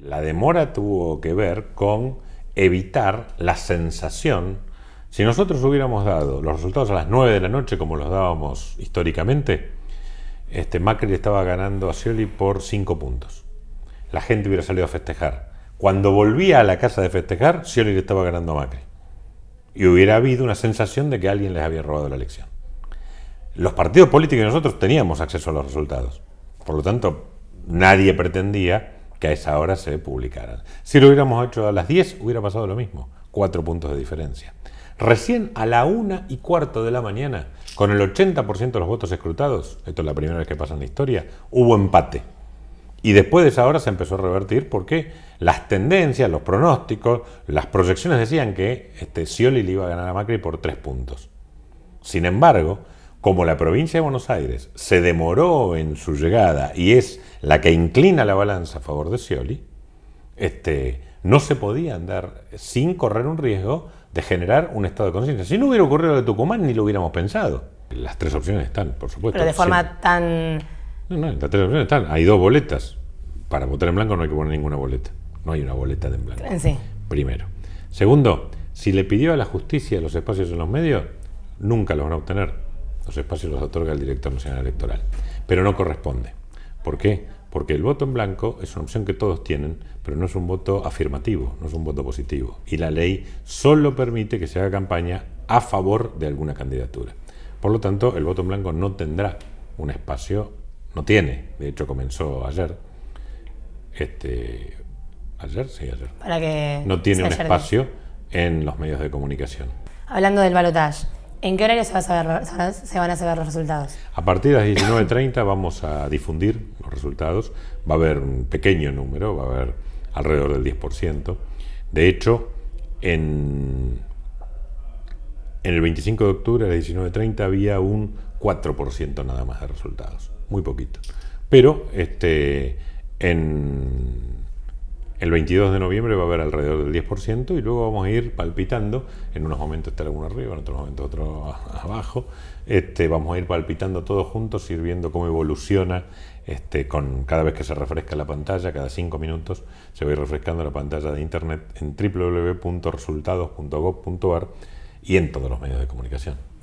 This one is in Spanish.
La demora tuvo que ver con evitar la sensación. Si nosotros hubiéramos dado los resultados a las 9 de la noche, como los dábamos históricamente, este, Macri estaba ganando a Scioli por 5 puntos. La gente hubiera salido a festejar. Cuando volvía a la casa de festejar, Scioli le estaba ganando a Macri. Y hubiera habido una sensación de que alguien les había robado la elección. Los partidos políticos y nosotros teníamos acceso a los resultados. Por lo tanto, nadie pretendía a esa hora se publicaran. Si lo hubiéramos hecho a las 10, hubiera pasado lo mismo, cuatro puntos de diferencia. Recién a la una y cuarto de la mañana, con el 80% de los votos escrutados, esto es la primera vez que pasa en la historia, hubo empate. Y después de esa hora se empezó a revertir porque las tendencias, los pronósticos, las proyecciones decían que este, le iba a ganar a Macri por tres puntos. Sin embargo, como la provincia de Buenos Aires se demoró en su llegada y es la que inclina la balanza a favor de Scioli, este, no se podía andar sin correr un riesgo de generar un estado de conciencia. Si no hubiera ocurrido lo de Tucumán, ni lo hubiéramos pensado. Las tres opciones están, por supuesto. Pero de forma tan... No, no, las tres opciones están. Hay dos boletas. Para votar en blanco no hay que poner ninguna boleta. No hay una boleta de en blanco. Primero. Segundo, si le pidió a la justicia los espacios en los medios, nunca los van a obtener. Los espacios los otorga el director nacional electoral. Pero no corresponde. ¿Por qué? Porque el voto en blanco es una opción que todos tienen, pero no es un voto afirmativo, no es un voto positivo. Y la ley solo permite que se haga campaña a favor de alguna candidatura. Por lo tanto, el voto en blanco no tendrá un espacio, no tiene, de hecho comenzó ayer, este, ayer, sí, ayer, Para que no tiene un espacio en los medios de comunicación. Hablando del balotaje, ¿En qué horario se, van a saber los resultados? A partir de las 19.30 vamos a difundir los resultados. Va a haber un pequeño número, va a haber alrededor del 10%. De hecho, en, el 25 de octubre a las 19.30 había un 4% nada más de resultados. Muy poquito. Pero este, en el 22 de noviembre va a haber alrededor del 10% y luego vamos a ir palpitando, en unos momentos está alguno arriba, en otros momentos otro abajo, este, vamos a ir palpitando todos juntos, ir viendo cómo evoluciona este, con, cada vez que se refresca la pantalla, cada cinco minutos se va a ir refrescando la pantalla de internet en www.resultados.gov.ar y en todos los medios de comunicación.